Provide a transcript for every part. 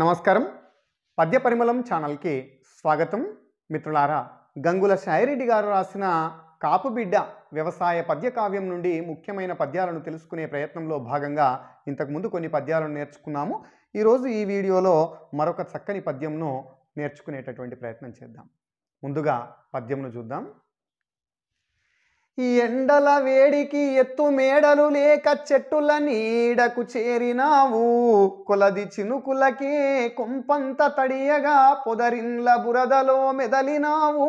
నమస్కారం పద్య పరిమళం ఛానల్కి స్వాగతం మిత్రులారా గంగుల సాయిరెడ్డి గారు రాసిన కాపుబిడ్డ వ్యవసాయ పద్య కావ్యం నుండి ముఖ్యమైన పద్యాలను తెలుసుకునే ప్రయత్నంలో భాగంగా ఇంతకుముందు కొన్ని పద్యాలను నేర్చుకున్నాము ఈరోజు ఈ వీడియోలో మరొక చక్కని పద్యంను నేర్చుకునేటటువంటి ప్రయత్నం చేద్దాం ముందుగా పద్యంను చూద్దాం ఈ ఎండల వేడికి ఎత్తు మేడలు లేక చెట్టుల నీడకు చేరినావు కొలది చినుకులకే కొంపంత తడియగా పొదరిండ్ల బురదలో మెదలినావు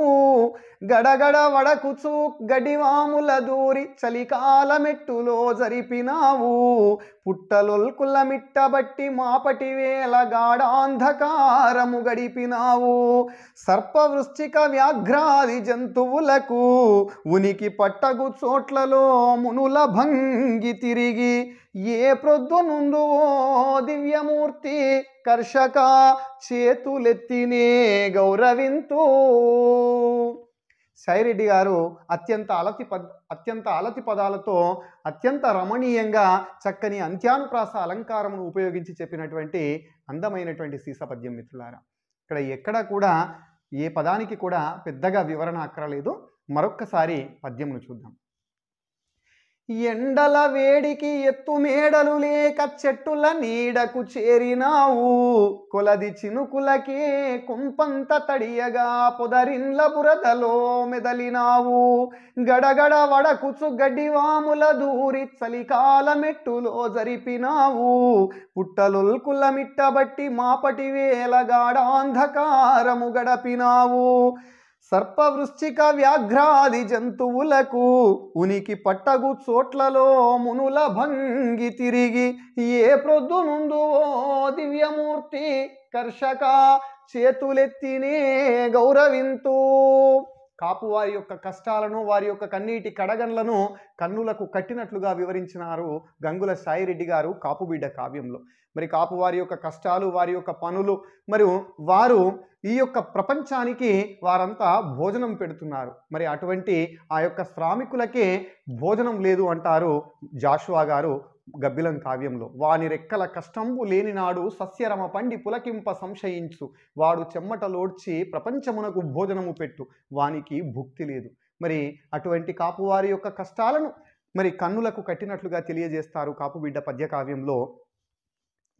గడగడ వడకుచు గడివాముల దూరి చలికాల మెట్టులో జరిపినావు పుట్టలొల్కుల మిట్టబట్టి మాపటి వేల గాఢాంధకారము గడిపినావు సర్పవృశ్చిక వ్యాఘ్రాది జంతువులకు ఉనికి పట్టు పట్టగు చోట్లలో మునుల భంగి తిరిగి ఏ ప్రొద్దునుందువో దివ్యమూర్తి కర్షక చేతులెత్తినే గౌరవింతు సాయిరెడ్డి గారు అత్యంత అలతి పద్ అత్యంత అలతి పదాలతో అత్యంత రమణీయంగా చక్కని అంత్యానుప్రాస అలంకారమును ఉపయోగించి చెప్పినటువంటి అందమైనటువంటి సీసపద్యం మిత్రులారా ఇక్కడ ఎక్కడా కూడా ఏ పదానికి కూడా పెద్దగా వివరణ అక్కరలేదు మరొక్కసారి పద్యమును చూద్దాం ఎండల వేడికి ఎత్తు మేడలు లేక చెట్టుల నీడకు చేరినావు కొలది చినుకులకే కుంపంత తడియగా పొదరిండ్ల బురదలో మెదలినావు గడగడ వడకుచు గడ్డివాముల దూరి చలికాల మెట్టులో జరిపినావు పుట్టలుల్కుల మిట్టబట్టి మాపటి వేలగాడాంధకారము గడపినావు సర్పవృశ్చిక వ్యాఘ్రాది జంతువులకు ఉనికి పట్టగు చోట్లలో మునుల భంగి తిరిగి ఏ ప్రొద్దు దివ్యమూర్తి కర్షక చేతులెత్తినే గౌరవింతూ కాపు వారి యొక్క కష్టాలను వారి యొక్క కన్నీటి కడగన్లను కన్నులకు కట్టినట్లుగా వివరించినారు గంగుల సాయిరెడ్డి గారు కాపుబిడ్డ కావ్యంలో మరి కాపు వారి యొక్క కష్టాలు వారి యొక్క పనులు మరియు వారు ఈ యొక్క ప్రపంచానికి వారంతా భోజనం పెడుతున్నారు మరి అటువంటి ఆ యొక్క శ్రామికులకే భోజనం లేదు అంటారు జాషువా గారు గబ్బిలం కావ్యంలో వాని రెక్కల కష్టంబు లేనినాడు సస్యరమ పండి పులకింప సంశయించు వాడు చెమ్మటలోడ్చి ప్రపంచమునకు భోజనము పెట్టు వానికి భుక్తి లేదు మరి అటువంటి కాపువారి యొక్క కష్టాలను మరి కన్నులకు కట్టినట్లుగా తెలియజేస్తారు కాపుబిడ్డ పద్యకావ్యంలో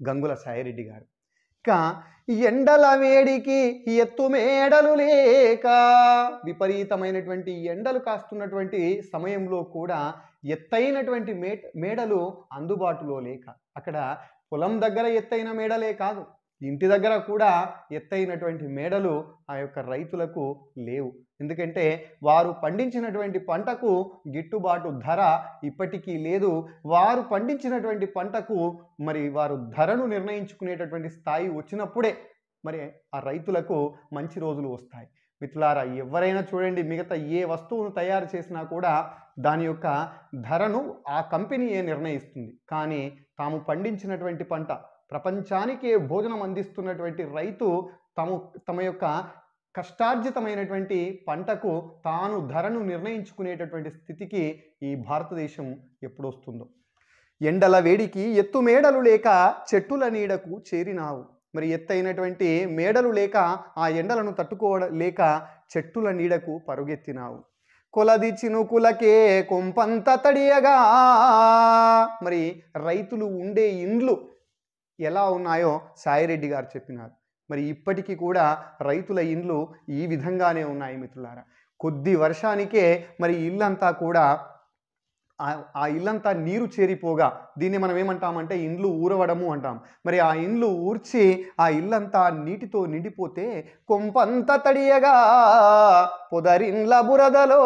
గంగుల సాయిరెడ్డి గారు ఇక ఎండల వేడికి ఎత్తు మేడలు లేక విపరీతమైనటువంటి ఎండలు కాస్తున్నటువంటి సమయంలో కూడా ఎత్తైనటువంటి మే మేడలు అందుబాటులో లేక అక్కడ పొలం దగ్గర ఎత్తైన మేడలే కాదు ఇంటి దగ్గర కూడా ఎత్తైనటువంటి మేడలు ఆ యొక్క రైతులకు లేవు ఎందుకంటే వారు పండించినటువంటి పంటకు గిట్టుబాటు ధర ఇప్పటికీ లేదు వారు పండించినటువంటి పంటకు మరి వారు ధరను నిర్ణయించుకునేటటువంటి స్థాయి వచ్చినప్పుడే మరి ఆ రైతులకు మంచి రోజులు వస్తాయి మిత్రులారా ఎవరైనా చూడండి మిగతా ఏ వస్తువును తయారు చేసినా కూడా దాని యొక్క ధరను ఆ కంపెనీయే నిర్ణయిస్తుంది కానీ తాము పండించినటువంటి పంట ప్రపంచానికే భోజనం అందిస్తున్నటువంటి రైతు తము తమ యొక్క కష్టార్జితమైనటువంటి పంటకు తాను ధరను నిర్ణయించుకునేటటువంటి స్థితికి ఈ భారతదేశం ఎప్పుడొస్తుందో ఎండల వేడికి ఎత్తు మేడలు లేక చెట్టుల నీడకు చేరినావు మరి ఎత్తైనటువంటి మేడలు లేక ఆ ఎండలను తట్టుకోవడం లేక చెట్టుల నీడకు పరుగెత్తినావు కొలది చినుకులకే కొంపంత తడియగా మరి రైతులు ఉండే ఇండ్లు ఎలా ఉన్నాయో సాయిరెడ్డి గారు చెప్పినారు మరి ఇప్పటికీ కూడా రైతుల ఇండ్లు ఈ విధంగానే ఉన్నాయి మిత్రులారా కొద్ది వర్షానికే మరి ఇల్లంతా కూడా ఆ ఇల్లంతా నీరు చేరిపోగా దీన్ని మనం ఏమంటామంటే ఇండ్లు ఊరవడము అంటాం మరి ఆ ఇండ్లు ఊర్చి ఆ ఇల్లంతా నీటితో నిండిపోతే కొంపంత తడియగా పొదరిండ్ల బురదలో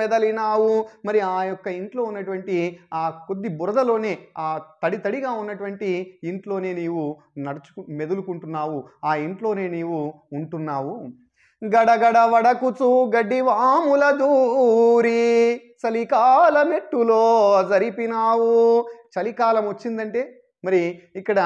మెదలినావు మరి ఆ యొక్క ఇంట్లో ఉన్నటువంటి ఆ కొద్ది బురదలోనే ఆ తడి తడిగా ఉన్నటువంటి ఇంట్లోనే నీవు నడుచుకు మెదులుకుంటున్నావు ఆ ఇంట్లోనే నీవు ఉంటున్నావు గడగడ వడకుచు గడ్డి వాముల దూరి చలికాలమెట్టులో జరిపినావు చలికాలం వచ్చిందంటే మరి ఇక్కడ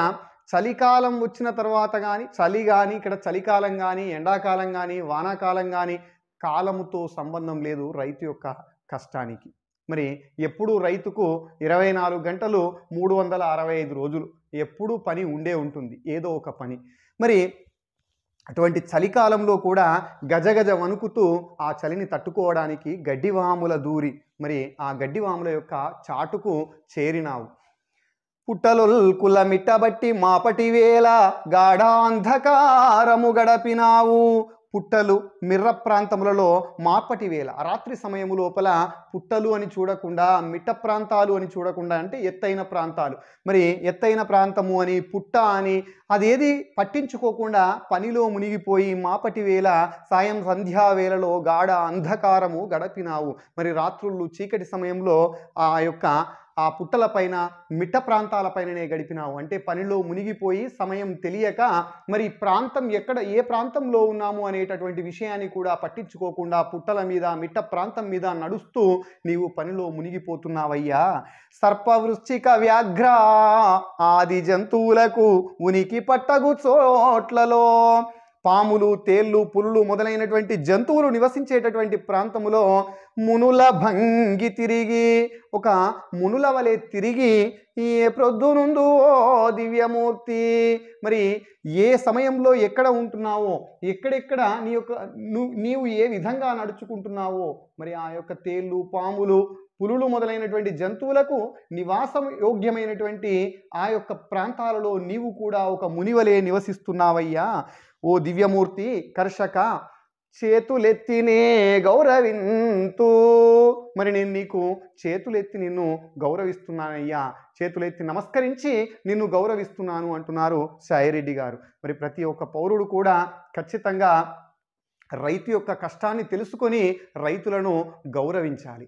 చలికాలం వచ్చిన తర్వాత కానీ చలి కానీ ఇక్కడ చలికాలం కానీ ఎండాకాలం కానీ వానాకాలం కానీ కాలముతో సంబంధం లేదు రైతు యొక్క కష్టానికి మరి ఎప్పుడు రైతుకు ఇరవై నాలుగు గంటలు మూడు వందల అరవై ఐదు రోజులు ఎప్పుడు పని ఉండే ఉంటుంది ఏదో ఒక పని మరి అటువంటి చలికాలంలో కూడా గజగజ వణుకుతూ ఆ చలిని తట్టుకోవడానికి గడ్డివాముల దూరి మరి ఆ గడ్డివాముల యొక్క చాటుకు చేరినావు పుట్టలొల్కుల మిట్టబట్టి మాపటి వేళ గాఢాంధకారము గడపినావు పుట్టలు మిర్ర ప్రాంతములలో మాపటి వేళ రాత్రి సమయము లోపల పుట్టలు అని చూడకుండా మిట్ట ప్రాంతాలు అని చూడకుండా అంటే ఎత్తైన ప్రాంతాలు మరి ఎత్తైన ప్రాంతము అని పుట్ట అని అదేది పట్టించుకోకుండా పనిలో మునిగిపోయి మాపటి వేళ సాయం సంధ్యా వేళలో గాఢ అంధకారము గడపినావు మరి రాత్రుళ్ళు చీకటి సమయంలో ఆ యొక్క ఆ పుట్టలపైన మిట్ట ప్రాంతాలపైననే గడిపినావు అంటే పనిలో మునిగిపోయి సమయం తెలియక మరి ప్రాంతం ఎక్కడ ఏ ప్రాంతంలో ఉన్నాము అనేటటువంటి విషయాన్ని కూడా పట్టించుకోకుండా పుట్టల మీద మిట్ట ప్రాంతం మీద నడుస్తూ నీవు పనిలో మునిగిపోతున్నావయ్యా సర్పవృశ్చిక వ్యాఘ్ర ఆది జంతువులకు ఉనికి పట్టగు చోట్లలో పాములు తేళ్ళు పులులు మొదలైనటువంటి జంతువులు నివసించేటటువంటి ప్రాంతములో మునుల భంగి తిరిగి ఒక మునుల వలె తిరిగి ఏ ప్రొద్దునుందు ఓ దివ్యమూర్తి మరి ఏ సమయంలో ఎక్కడ ఉంటున్నావో ఎక్కడెక్కడ నీ యొక్క నువ్వు నీవు ఏ విధంగా నడుచుకుంటున్నావో మరి ఆ యొక్క తేళ్ళు పాములు పులులు మొదలైనటువంటి జంతువులకు నివాసం యోగ్యమైనటువంటి ఆ యొక్క ప్రాంతాలలో నీవు కూడా ఒక మునివలే నివసిస్తున్నావయ్యా ఓ దివ్యమూర్తి కర్షక చేతులెత్తినే గౌరవింతో మరి నేను నీకు చేతులెత్తి నిన్ను గౌరవిస్తున్నానయ్యా చేతులెత్తి నమస్కరించి నిన్ను గౌరవిస్తున్నాను అంటున్నారు సాయిరెడ్డి గారు మరి ప్రతి ఒక్క పౌరుడు కూడా ఖచ్చితంగా రైతు యొక్క కష్టాన్ని తెలుసుకొని రైతులను గౌరవించాలి